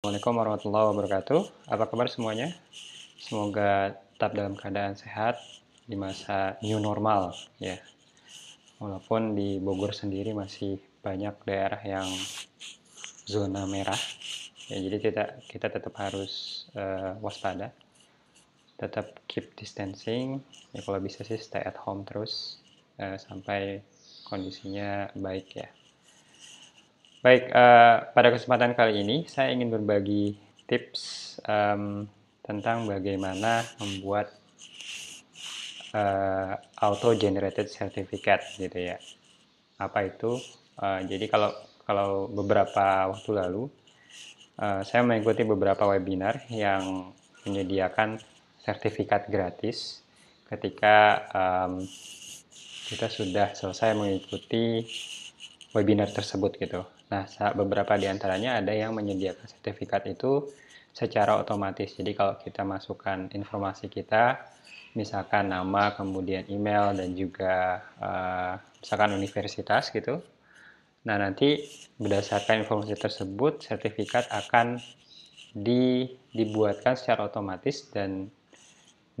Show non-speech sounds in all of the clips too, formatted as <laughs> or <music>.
Assalamualaikum warahmatullahi wabarakatuh. Apa kabar semuanya? Semoga tetap dalam keadaan sehat di masa new normal ya. Walaupun di Bogor sendiri masih banyak daerah yang zona merah. Ya, jadi kita kita tetap harus uh, waspada. Tetap keep distancing. Ya kalau bisa sih stay at home terus uh, sampai kondisinya baik ya. Baik, uh, pada kesempatan kali ini saya ingin berbagi tips um, tentang bagaimana membuat uh, eh, auto generated certificate gitu ya. Apa itu? Uh, jadi kalau kalau beberapa waktu lalu uh, saya mengikuti beberapa webinar yang menyediakan sertifikat gratis ketika um, kita sudah selesai mengikuti webinar tersebut gitu. Nah, beberapa di antaranya ada yang menyediakan sertifikat itu secara otomatis. Jadi kalau kita masukkan informasi kita, misalkan nama, kemudian email dan juga uh, misalkan universitas gitu. Nah, nanti berdasarkan informasi tersebut sertifikat akan di, dibuatkan secara otomatis dan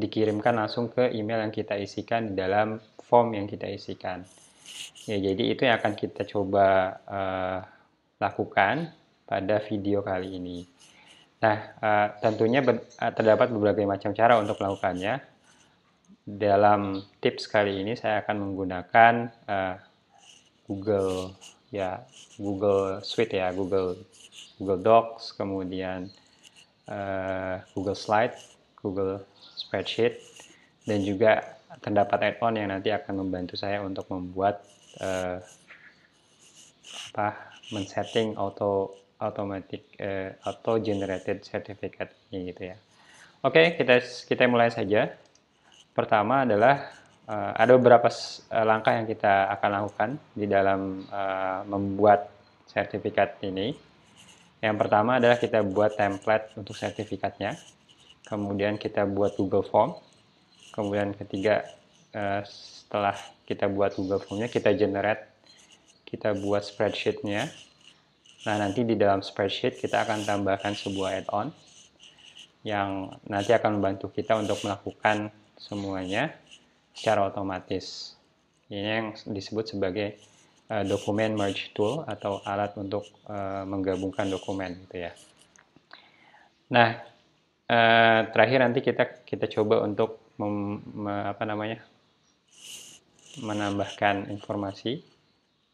dikirimkan langsung ke email yang kita isikan di dalam form yang kita isikan. Ya, jadi itu yang akan kita coba uh, lakukan pada video kali ini. Nah, uh, tentunya ber, eh, terdapat berbagai macam cara untuk melakukannya. Dalam tips kali ini saya akan menggunakan uh, Google ya Google Suite ya Google Google Docs, kemudian uh, Google Slide, Google Spreadsheet, dan juga terdapat add-on yang nanti akan membantu saya untuk membuat uh, apa men-setting auto automatic uh, eh, auto generated certificate ini gitu ya. Oke, okay, kita kita mulai saja. Pertama adalah uh, ada beberapa langkah yang kita akan lakukan di dalam uh, membuat sertifikat ini. Yang pertama adalah kita buat template untuk sertifikatnya. Kemudian kita buat Google Form kemudian ketiga uh, setelah kita buat Google Formnya kita generate kita buat spreadsheetnya nah nanti di dalam spreadsheet kita akan tambahkan sebuah add-on yang nanti akan membantu kita untuk melakukan semuanya secara otomatis ini yang disebut sebagai uh, eh, dokumen merge tool atau alat untuk uh, menggabungkan dokumen gitu ya nah uh, terakhir nanti kita kita coba untuk mem, apa namanya menambahkan informasi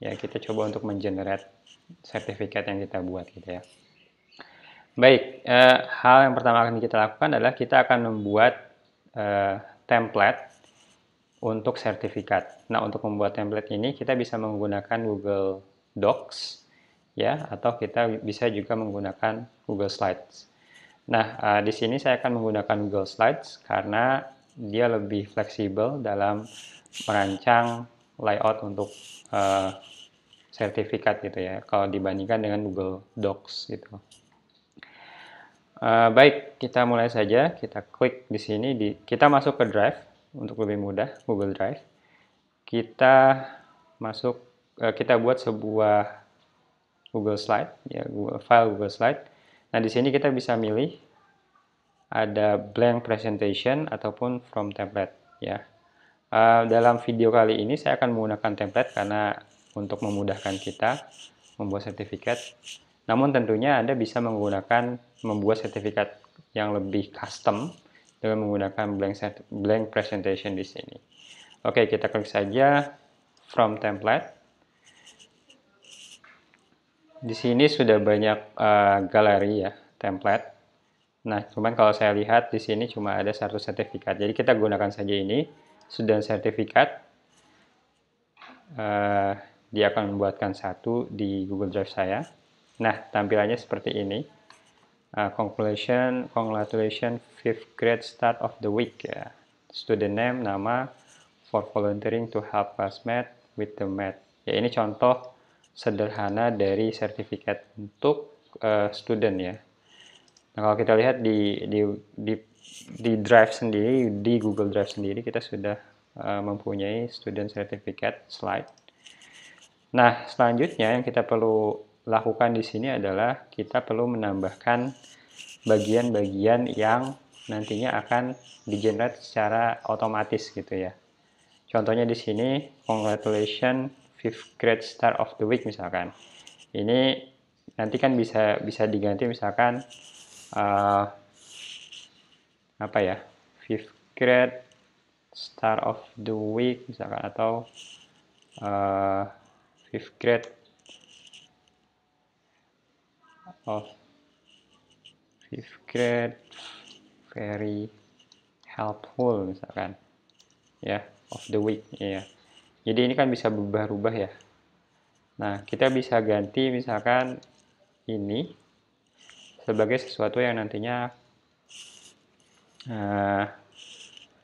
ya kita coba untuk mengenerate sertifikat yang kita buat gitu ya baik eh, hal yang pertama akan kita lakukan adalah kita akan membuat eh, template untuk sertifikat nah untuk membuat template ini kita bisa menggunakan Google Docs ya atau kita bisa juga menggunakan Google Slides nah eh, di sini saya akan menggunakan Google Slides karena dia lebih fleksibel dalam merancang layout untuk uh, sertifikat gitu ya kalau dibandingkan dengan Google Docs gitu. Uh, baik, kita mulai saja. Kita klik di sini di kita masuk ke Drive untuk lebih mudah Google Drive. Kita masuk eh, kita buat sebuah Google Slide ya file Google Slide. Nah, di sini kita bisa milih ada blank presentation ataupun from template ya. Uh, dalam video kali ini saya akan menggunakan template karena untuk memudahkan kita membuat sertifikat. Namun tentunya Anda bisa menggunakan membuat sertifikat yang lebih custom dengan menggunakan blank blank presentation di sini. Oke, kita klik saja from template. Di sini sudah banyak uh, galeri ya template Nah, cuman kalau saya lihat di sini cuma ada satu sertifikat. Jadi kita gunakan saja ini, student sertifikat. Uh, dia akan membuatkan satu di Google Drive saya. Nah, tampilannya seperti ini. Uh, eh, conclusion, congratulation, fifth grade start of the week. Ya. Student name, nama, for volunteering to help us math with the math. Ya, ini contoh sederhana dari sertifikat untuk uh, student ya Nah, kalau kita lihat di di di, di Drive sendiri, di Google Drive sendiri kita sudah uh, mempunyai student certificate slide. Nah, selanjutnya yang kita perlu lakukan di sini adalah kita perlu menambahkan bagian-bagian yang nantinya akan di generate secara otomatis gitu ya. Contohnya di sini, congratulation fifth grade star of the week misalkan. Ini nanti kan bisa bisa diganti misalkan uh, apa ya fifth grade start of the week misalkan atau uh, fifth grade of fifth grade very helpful misalkan ya yeah, of the week ya yeah. jadi ini kan bisa berubah-ubah ya nah kita bisa ganti misalkan ini sebagai sesuatu yang nantinya uh,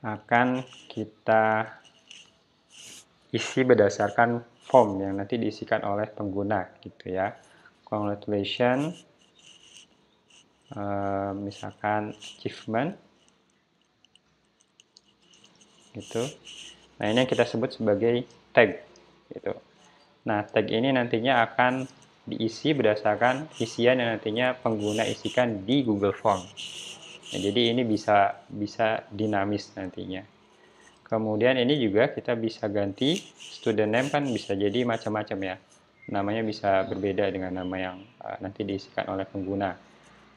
akan kita isi berdasarkan form yang nanti diisikan oleh pengguna gitu ya congratulation uh, misalkan achievement gitu nah ini yang kita sebut sebagai tag gitu nah tag ini nantinya akan diisi berdasarkan isian yang nantinya pengguna isikan di Google Form. Nah, jadi ini bisa bisa dinamis nantinya. Kemudian ini juga kita bisa ganti student name kan bisa jadi macam-macam ya. Namanya bisa berbeda dengan nama yang uh, nanti diisikan oleh pengguna.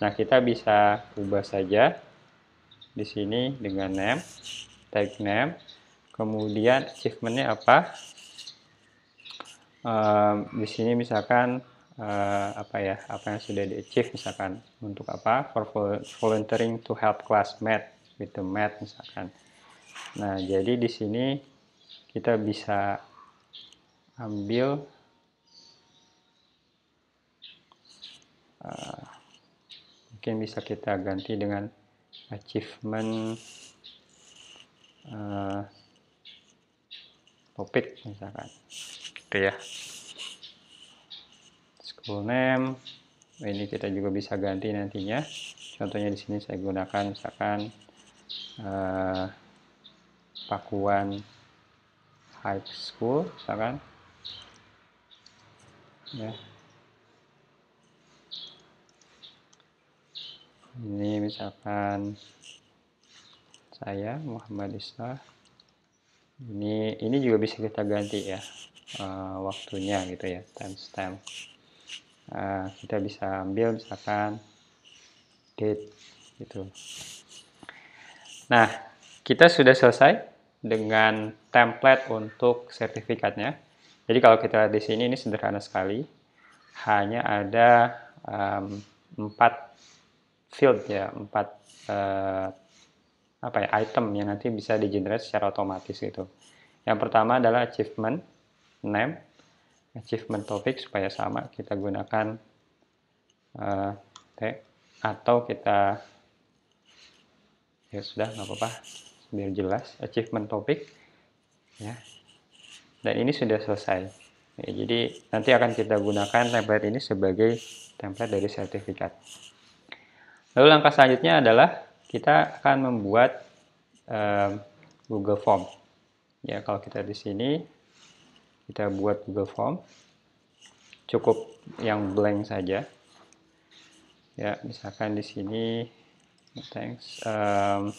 Nah, kita bisa ubah saja di sini dengan name, tag name. Kemudian achievement-nya apa? Um, di sini misalkan uh, apa ya apa yang sudah di achieve misalkan untuk apa for volunteering to help classmate with gitu, the math misalkan nah jadi di sini kita bisa ambil uh, mungkin bisa kita ganti dengan achievement uh, eh, topik misalkan gitu ya full name ini kita juga bisa ganti nantinya contohnya di sini saya gunakan misalkan uh, Pakuan High School misalkan ya ini misalkan saya Muhammad Islah ini ini juga bisa kita ganti ya uh, waktunya gitu ya timestamp Eh, kita bisa ambil misalkan date gitu nah kita sudah selesai dengan template untuk sertifikatnya jadi kalau kita lihat di sini ini sederhana sekali hanya ada um, 4 field ya 4 uh, eh, apa ya item yang nanti bisa di generate secara otomatis gitu yang pertama adalah achievement name achievement topic supaya sama kita gunakan uh, T atau kita ya sudah nggak apa-apa biar jelas achievement topic ya dan ini sudah selesai ya, jadi nanti akan kita gunakan template ini sebagai template dari sertifikat lalu langkah selanjutnya adalah kita akan membuat um, Google Form ya kalau kita di sini kita buat Google Form cukup yang blank saja ya misalkan di sini thanks um,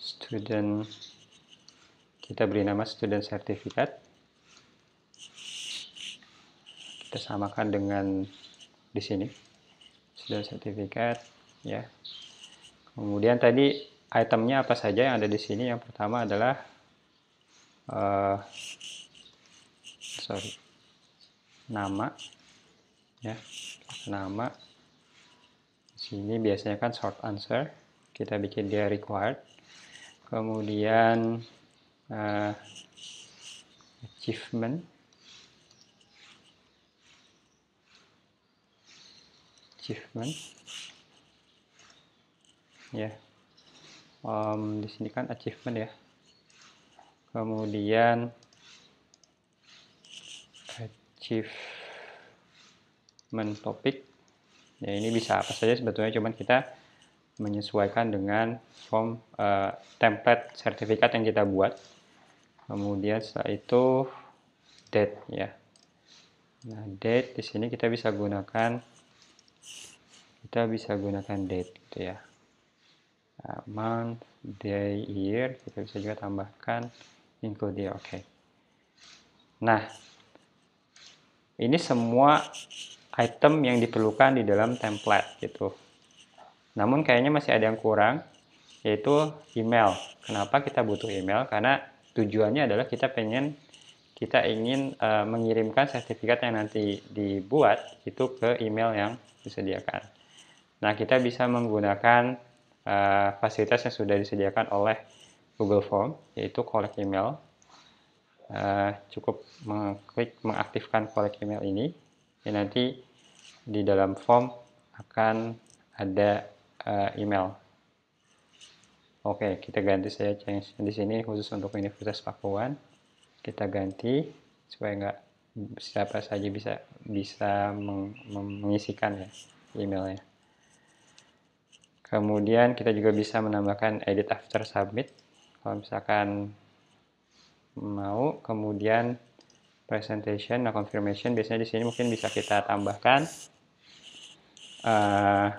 student kita beri nama student certificate kita samakan dengan di sini student certificate ya kemudian tadi itemnya apa saja yang ada di sini yang pertama adalah uh, sorry nama ya nama sini biasanya kan short answer kita bikin dia required kemudian uh, achievement achievement ya yeah. um, di sini kan achievement ya kemudian achievement topic ya ini bisa apa saja sebetulnya cuman kita menyesuaikan dengan form uh, template sertifikat yang kita buat kemudian setelah itu date ya nah date di sini kita bisa gunakan kita bisa gunakan date gitu ya nah, month day year kita bisa juga tambahkan Include dia oke okay. nah ini semua item yang diperlukan di dalam template gitu namun kayaknya masih ada yang kurang yaitu email kenapa kita butuh email karena tujuannya adalah kita pengen kita ingin uh, mengirimkan sertifikat yang nanti dibuat itu ke email yang disediakan nah kita bisa menggunakan uh, fasilitas yang sudah disediakan oleh Google Form yaitu collect email uh, cukup mengklik mengaktifkan collect email ini ya nanti di dalam form akan ada uh, email oke okay, kita ganti saya change di sini khusus untuk Universitas Pakuan kita ganti supaya nggak siapa saja bisa bisa meng, mengisikan ya emailnya kemudian kita juga bisa menambahkan edit after submit kalau misalkan mau kemudian presentation dan confirmation biasanya di sini mungkin bisa kita tambahkan uh,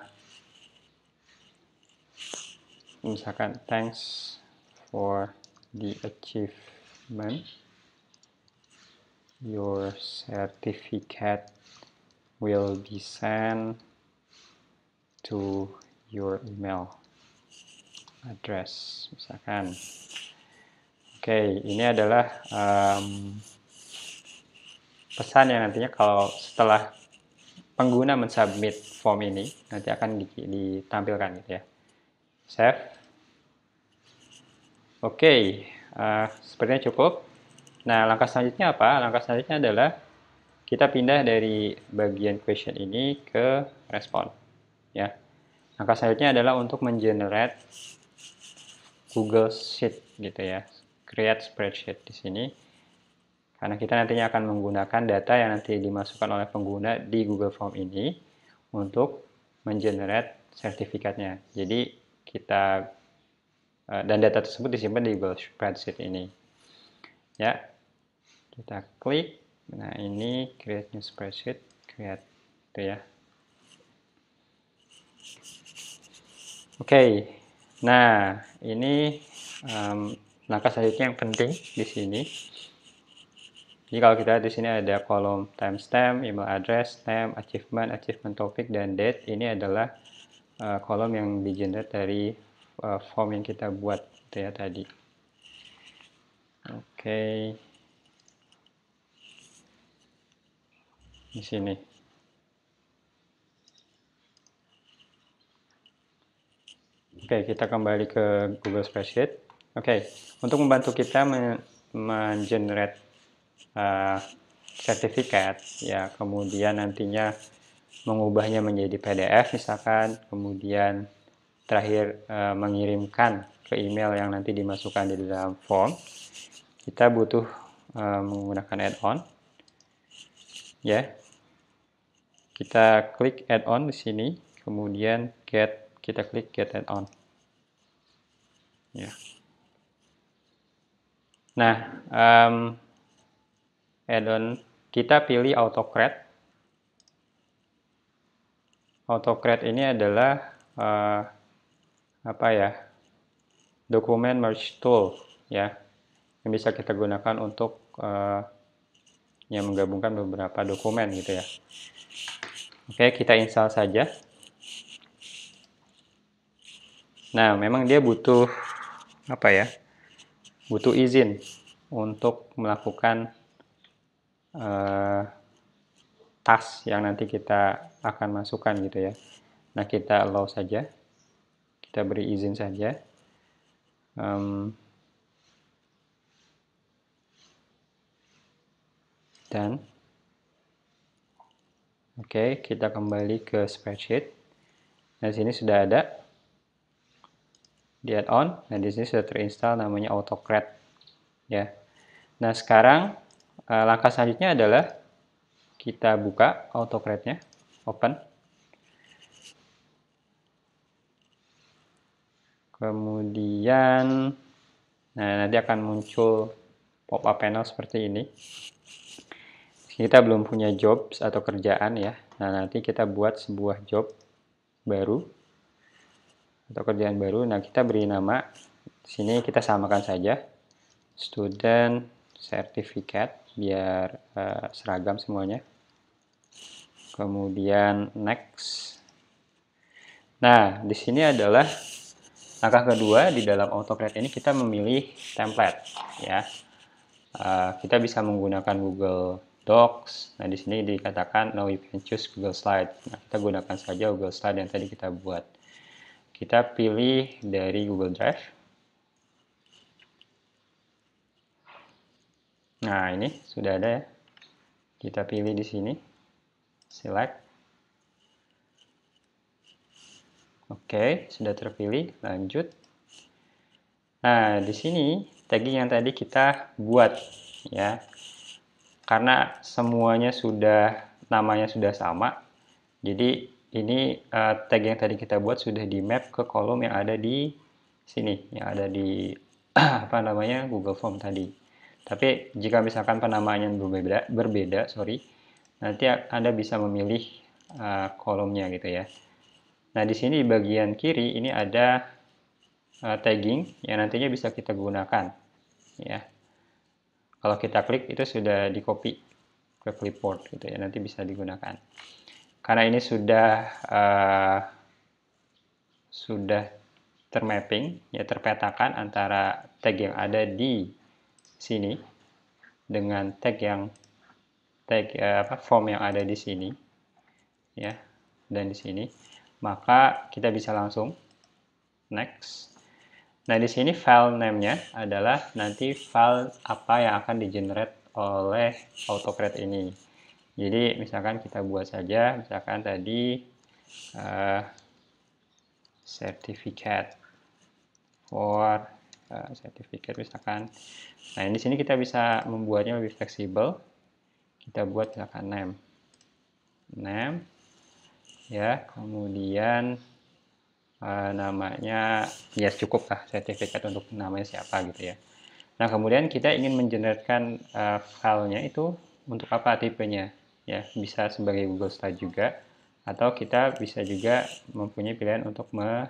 misalkan thanks for the achievement your certificate will be sent to your email address misalkan oke ini adalah um, pesan yang nantinya kalau setelah pengguna mensubmit form ini nanti akan ditampilkan gitu ya save oke uh, sepertinya cukup nah langkah selanjutnya apa langkah selanjutnya adalah kita pindah dari bagian question ini ke respon ya langkah selanjutnya adalah untuk mengenerate Google Sheet gitu ya. Create spreadsheet di sini. Karena kita nantinya akan menggunakan data yang nanti dimasukkan oleh pengguna di Google Form ini untuk mengenerate sertifikatnya. Jadi kita eh, dan data tersebut disimpan di Google Spreadsheet ini. Ya. Kita klik. Nah, ini create new spreadsheet, create itu ya. Oke, okay, Nah, ini um, langkah selanjutnya yang penting di sini. Jadi kalau kita di sini ada kolom timestamp, email address, name, achievement, achievement topic, dan date. Ini adalah uh, e, kolom yang di dari uh, form yang kita buat gitu ya tadi. Oke. Okay. Di sini. Oke, kita kembali ke Google Spreadsheet. Oke, untuk membantu kita men mengenerate uh, sertifikat, ya kemudian nantinya mengubahnya menjadi PDF misalkan, kemudian terakhir uh, mengirimkan ke email yang nanti dimasukkan di dalam form, kita butuh uh, menggunakan add-on. Ya, yeah. kita klik add-on di sini, kemudian get kita klik get add-on ya nah um, add-on kita pilih autocrat autocrat ini adalah uh, apa ya dokumen merge tool ya yang bisa kita gunakan untuk uh, yang menggabungkan beberapa dokumen gitu ya oke kita install saja Nah, memang dia butuh apa ya? Butuh izin untuk melakukan uh, tas yang nanti kita akan masukkan gitu ya. Nah, kita allow saja. Kita beri izin saja. Um, dan oke, okay, kita kembali ke spreadsheet. Nah, sini sudah ada di add-on. Nah, di sini sudah terinstall namanya AutoCAD. Ya. Nah, sekarang eh, langkah selanjutnya adalah kita buka AutoCAD-nya, open. Kemudian nah nanti akan muncul pop-up panel seperti ini. Kita belum punya jobs atau kerjaan ya. Nah, nanti kita buat sebuah job baru atau kerjaan baru. Nah, kita beri nama di sini kita samakan saja student certificate biar uh, seragam semuanya. Kemudian next. Nah, di sini adalah langkah kedua di dalam AutoCAD ini kita memilih template ya. Uh, kita bisa menggunakan Google Docs. Nah, di sini dikatakan now you can choose Google Slide. Nah, kita gunakan saja Google Slide yang tadi kita buat. Kita pilih dari Google Drive. Nah, ini sudah ada ya. Kita pilih di sini. Select. Oke, sudah terpilih. Lanjut. Nah, di sini tagging yang tadi kita buat ya. Karena semuanya sudah namanya sudah sama. Jadi ini uh, tag yang tadi kita buat sudah di map ke kolom yang ada di sini, yang ada di <clears throat> apa namanya Google Form tadi. Tapi jika misalkan penamaannya berbeda, berbeda, sorry, nanti Anda bisa memilih uh, kolomnya gitu ya. Nah di sini di bagian kiri ini ada uh, tagging yang nantinya bisa kita gunakan, ya. Kalau kita klik itu sudah di copy ke clipboard gitu ya, nanti bisa digunakan karena ini sudah uh, sudah termapping ya terpetakan antara tag yang ada di sini dengan tag yang tag uh, apa form yang ada di sini ya dan di sini maka kita bisa langsung next nah di sini file name-nya adalah nanti file apa yang akan di generate oleh AutoCAD ini jadi misalkan kita buat saja, misalkan tadi uh, certificate for uh, certificate misalkan. Nah ini sini kita bisa membuatnya lebih fleksibel. Kita buat misalkan name, name, ya kemudian uh, namanya ya cukup lah sertifikat untuk namanya siapa gitu ya. Nah kemudian kita ingin menjenerkan uh, filenya itu untuk apa tipenya ya bisa sebagai Google Slide juga atau kita bisa juga mempunyai pilihan untuk me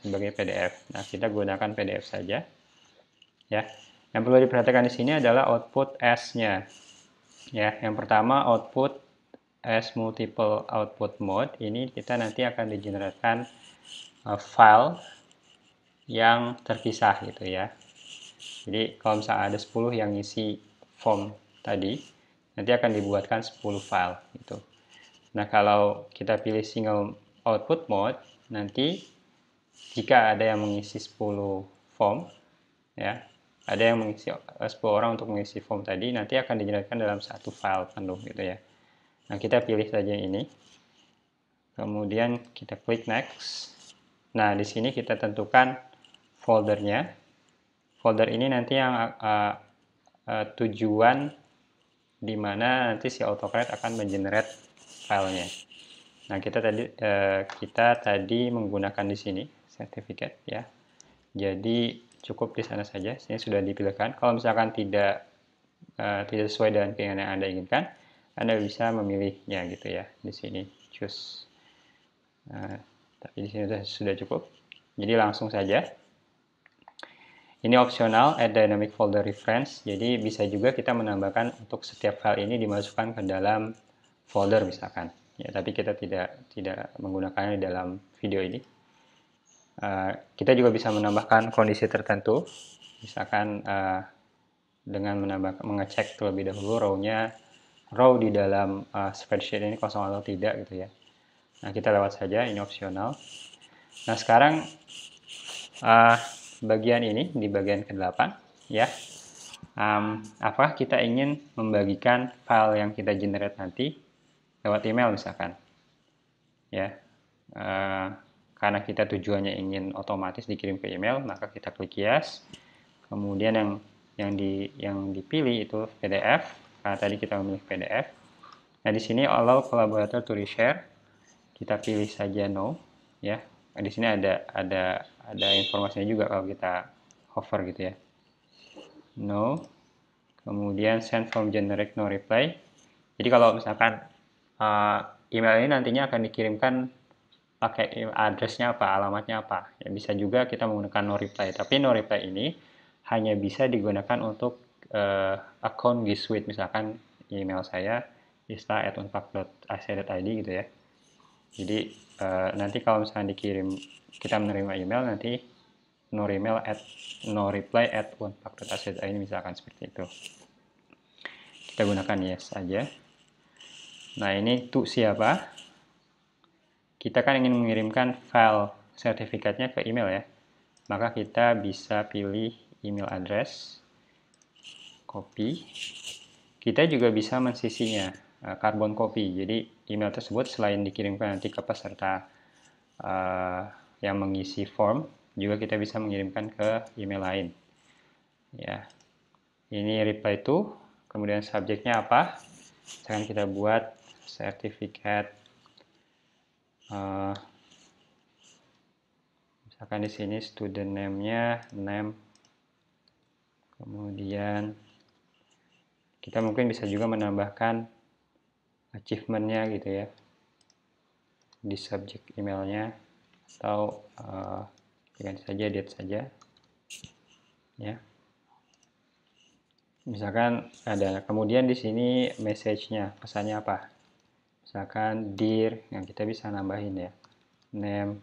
sebagai PDF. Nah, kita gunakan PDF saja. Ya. Yang perlu diperhatikan di sini adalah output S-nya. Ya, yang pertama output S multiple output mode. Ini kita nanti akan digenerasikan uh, e, file yang terpisah gitu ya. Jadi kalau misalnya ada 10 yang isi form tadi, nanti akan dibuatkan 10 file gitu. Nah, kalau kita pilih single output mode, nanti jika ada yang mengisi 10 form ya, ada yang mengisi 10 eh, orang untuk mengisi form tadi nanti akan dijelaskan dalam satu file penuh gitu ya. Nah, kita pilih saja ini. Kemudian kita klik next. Nah, di sini kita tentukan foldernya. Folder ini nanti yang uh, uh, tujuan di mana nanti si AutoCAD akan mengenerate filenya. Nah, kita tadi uh, kita tadi menggunakan di sini certificate ya. Jadi cukup di sana saja, sini sudah dipilihkan. Kalau misalkan tidak uh, tidak sesuai dengan keinginan yang Anda inginkan, Anda bisa memilihnya gitu ya di sini choose. Nah, tapi di sini sudah cukup. Jadi langsung saja ini opsional add dynamic folder reference, jadi bisa juga kita menambahkan untuk setiap file ini dimasukkan ke dalam folder misalkan. Ya, tapi kita tidak tidak menggunakannya di dalam video ini. Uh, kita juga bisa menambahkan kondisi tertentu, misalkan uh, dengan menambah mengecek terlebih dahulu rownya row di dalam uh, spreadsheet ini kosong atau tidak gitu ya. Nah kita lewat saja, ini opsional. Nah sekarang uh, bagian ini di bagian ke-8 ya. Um, apakah kita ingin membagikan file yang kita generate nanti lewat email misalkan? Ya. Uh, karena kita tujuannya ingin otomatis dikirim ke email, maka kita klik yes. Kemudian yang yang di yang dipilih itu PDF. Karena tadi kita memilih PDF. Nah, di sini allow collaborator to reshare. Kita pilih saja no, ya. Nah, di sini ada ada ada informasinya juga kalau kita hover gitu ya no kemudian send from generic no reply jadi kalau misalkan uh, email ini nantinya akan dikirimkan pakai e-, addressnya apa alamatnya apa ya bisa juga kita menggunakan no reply tapi no reply ini hanya bisa digunakan untuk uh, eh, akun G Suite misalkan email saya ista@unpak.ac.id gitu ya jadi uh, nanti kalau misalkan dikirim kita menerima email nanti no email at no reply at unpack.ac ini misalkan seperti itu kita gunakan yes aja nah ini tuh siapa kita kan ingin mengirimkan file sertifikatnya ke email ya maka kita bisa pilih email address copy kita juga bisa mensisinya eh, carbon copy jadi email tersebut selain dikirimkan nanti ke peserta uh, yang mengisi form juga kita bisa mengirimkan ke email lain ya ini reply to kemudian subjeknya apa misalkan kita buat sertifikat uh, misalkan di sini student name-nya name kemudian kita mungkin bisa juga menambahkan achievement-nya gitu ya di subjek emailnya atau uh, saja edit saja ya misalkan ada kemudian di sini message-nya pesannya apa misalkan dear yang kita bisa nambahin ya name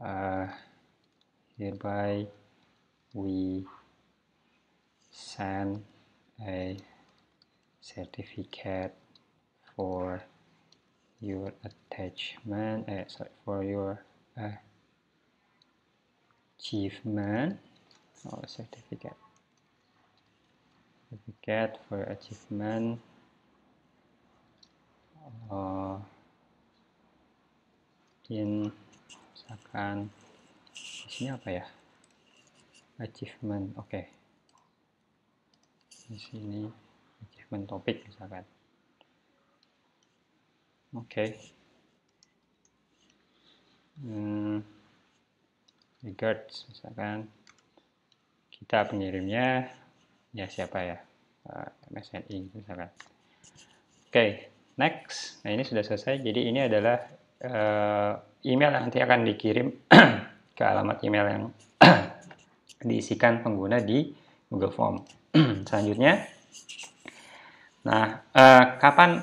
uh, hereby we send a certificate for your attachment eh sorry for your achievement or oh, certificate certificate for achievement uh, oh, in misalkan di sini apa ya achievement oke okay. di sini achievement topik misalkan Okay. Hmm, regards, misalkan kita pengirimnya ya siapa ya uh, eh, MSNI misalkan oke okay, next nah ini sudah selesai jadi ini adalah uh, email yang nanti akan dikirim <clears throat> ke alamat email yang <clears throat> diisikan pengguna di Google Form <clears throat> selanjutnya nah uh, kapan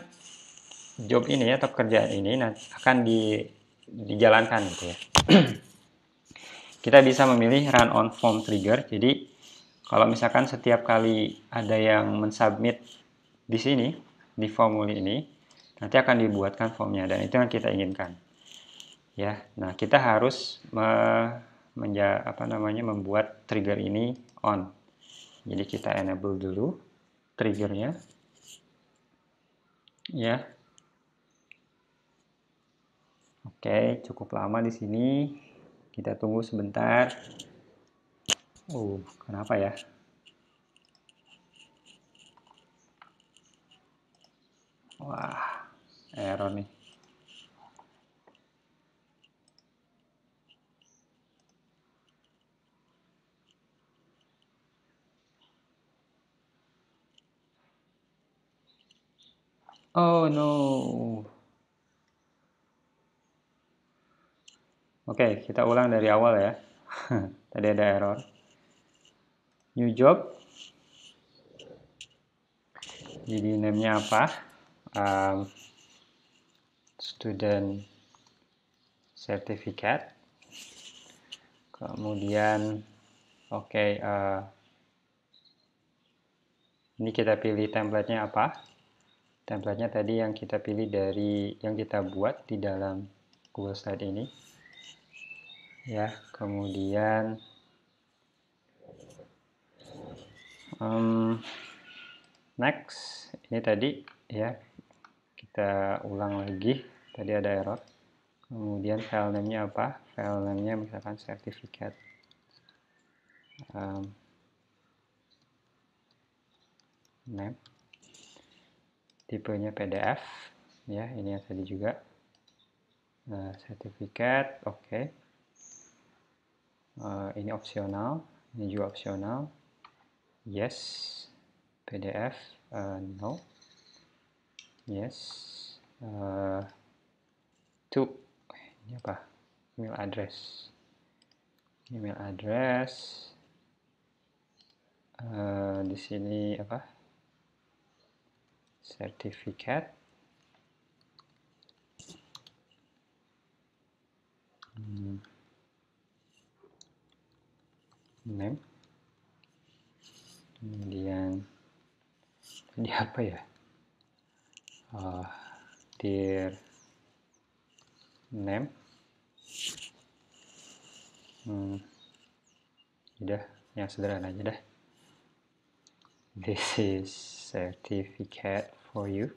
job ini ya, atau kerjaan ini nah, akan di, dijalankan gitu ya. <clears throat> Kita bisa memilih run on form trigger. Jadi kalau misalkan setiap kali ada yang mensubmit di sini di formulir ini, nanti akan dibuatkan formnya dan itu yang kita inginkan. Ya, nah kita harus me, menja, apa namanya membuat trigger ini on. Jadi kita enable dulu triggernya. Ya, Oke, cukup lama di sini. Kita tunggu sebentar. Oh, uh, kenapa ya? Wah, error nih. Oh no. Oke, okay, kita ulang dari awal ya. <laughs> Tadi ada error. New job. Jadi namanya apa? Um, student certificate. Kemudian, oke, okay, uh, ini kita pilih templatenya apa? Templatenya tadi yang kita pilih dari yang kita buat di dalam Google Slide ini ya kemudian um, next ini tadi ya kita ulang lagi tadi ada error kemudian file name-nya apa file name-nya misalkan sertifikat um, name tipenya PDF ya ini yang tadi juga nah, sertifikat oke okay uh, ini opsional ini juga opsional yes PDF uh, eh, no yes uh, eh, to ini apa email address email address uh, di sini apa sertifikat hmm. Name, kemudian di apa ya uh, ah, dir name hmm, udah yang sederhana aja dah this is certificate for you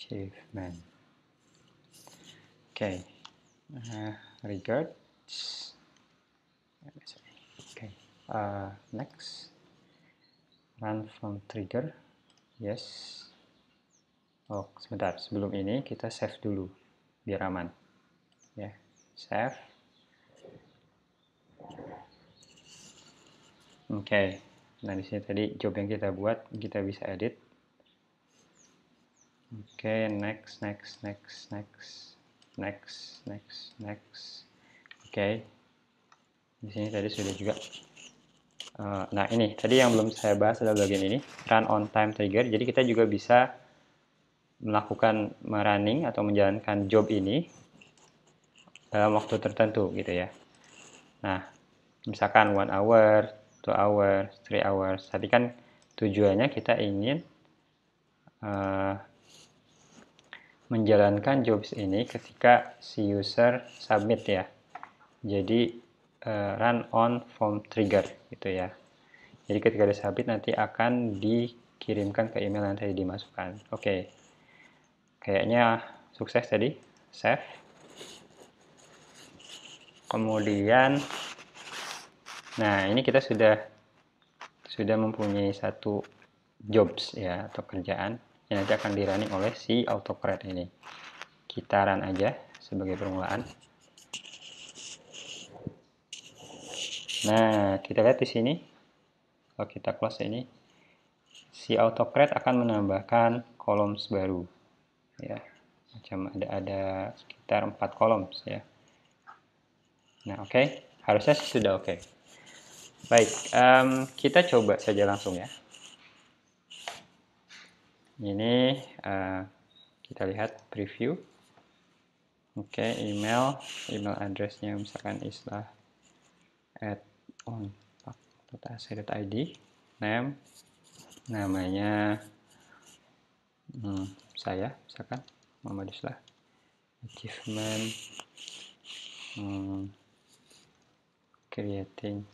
achievement okay uh, regards okay uh, next run from trigger yes oh sebentar sebelum ini kita save dulu biar aman ya yeah. save oke okay. nah di sini tadi job yang kita buat kita bisa edit oke okay, next next next next next next next oke okay. di sini tadi sudah juga uh, nah ini tadi yang belum saya bahas adalah bagian ini run on time trigger jadi kita juga bisa melakukan merunning atau menjalankan job ini dalam waktu tertentu gitu ya nah misalkan one hour two hours three hours tadi kan tujuannya kita ingin uh, menjalankan jobs ini ketika si user submit ya. Jadi uh, run on form trigger gitu ya. Jadi ketika di submit nanti akan dikirimkan ke email yang tadi dimasukkan. Oke. Okay. Kayaknya sukses tadi. Save. Kemudian nah ini kita sudah sudah mempunyai satu jobs ya atau kerjaan yang nanti akan dirunning oleh si autocrate ini. Kita run aja sebagai permulaan. Nah, kita lihat di sini. Kalau kita close ini, si autocrate akan menambahkan kolom baru. Ya, macam ada ada sekitar empat kolom ya. Nah, oke. Okay. Harusnya sudah oke. Okay. Baik, um, kita coba saja langsung ya ini uh, kita lihat preview oke okay, email email addressnya misalkan islah at on id name namanya hmm, saya misalkan Muhammad Islah achievement hmm, creating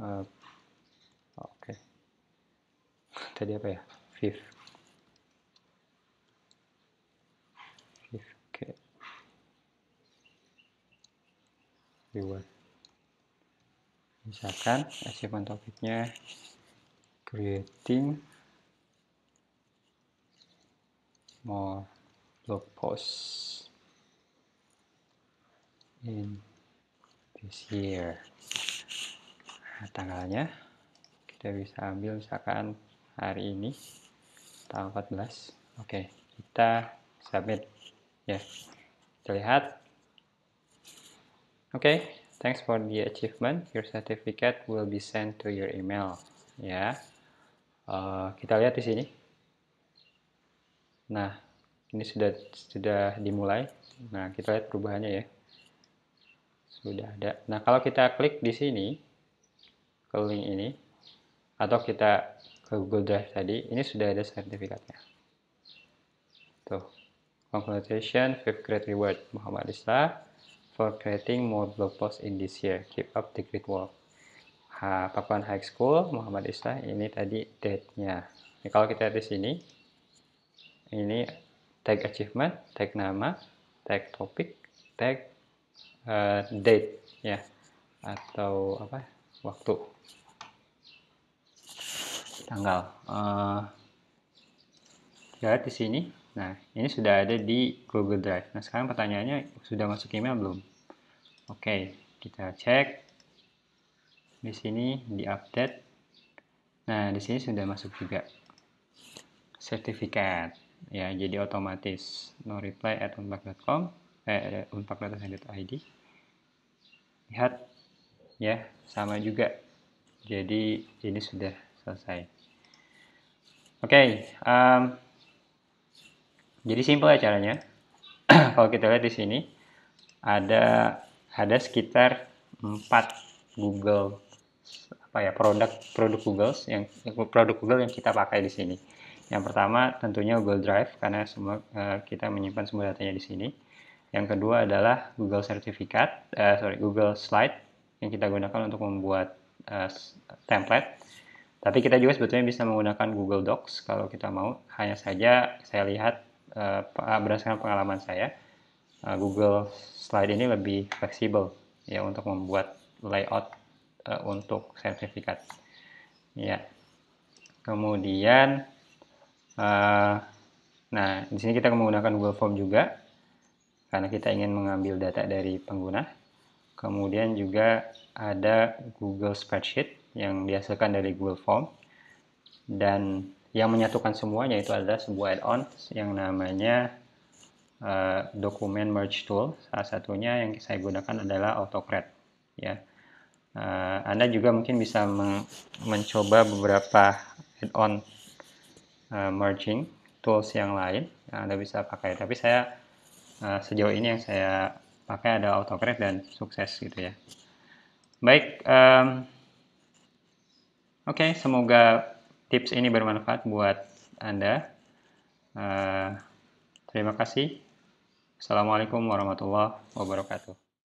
uh, oke okay tadi apa ya fifth fifth oke okay. reward misalkan achievement topiknya creating more blog posts in this year nah, tanggalnya kita bisa ambil misalkan hari ini tanggal 14 oke kita submit ya Terlihat. oke thanks for the achievement your certificate will be sent to your email ya uh, kita lihat di sini nah ini sudah sudah dimulai nah kita lihat perubahannya ya sudah ada nah kalau kita klik di sini ke link ini atau kita ke Google Drive tadi, ini sudah ada sertifikatnya. Tuh, congratulations fifth great reward Muhammad Isla for creating more blog posts in this year. Keep up the great work. Ha, Pakuan High School Muhammad Isla, ini tadi date-nya. Nah, kalau kita lihat di sini, ini tag achievement, tag nama, tag topik, tag uh, eh, date ya atau apa waktu tanggal uh, lihat di sini nah ini sudah ada di Google Drive nah sekarang pertanyaannya sudah masuk email belum oke okay, kita cek di sini di update nah di sini sudah masuk juga sertifikat ya jadi otomatis no reply at unpack.com eh unpack.id lihat ya sama juga jadi ini sudah selesai Oke, okay, um, jadi simpel ya caranya. <clears throat> Kalau kita lihat di sini ada ada sekitar 4 Google apa ya produk produk Google yang produk Google yang kita pakai di sini. Yang pertama tentunya Google Drive karena semua uh, kita menyimpan semua datanya di sini. Yang kedua adalah Google Sertifikat, uh, eh, sorry Google Slide yang kita gunakan untuk membuat uh, template tapi kita juga sebetulnya bisa menggunakan Google Docs kalau kita mau. Hanya saja saya lihat uh, berdasarkan pengalaman saya, uh, Google Slide ini lebih fleksibel ya untuk membuat layout uh, untuk sertifikat. Ya. Kemudian uh, nah di sini kita menggunakan Google Form juga karena kita ingin mengambil data dari pengguna. Kemudian juga ada Google Spreadsheet yang dihasilkan dari Google Form dan yang menyatukan semuanya itu adalah sebuah add-on yang namanya uh, eh, dokumen merge tool salah satunya yang saya gunakan adalah AutoCAD ya uh, Anda juga mungkin bisa men mencoba beberapa add-on uh, merging tools yang lain yang Anda bisa pakai tapi saya uh, sejauh ini yang saya pakai ada AutoCAD dan sukses gitu ya baik um, Oke, okay, semoga tips ini bermanfaat buat Anda. Uh, terima kasih. Assalamualaikum warahmatullahi wabarakatuh.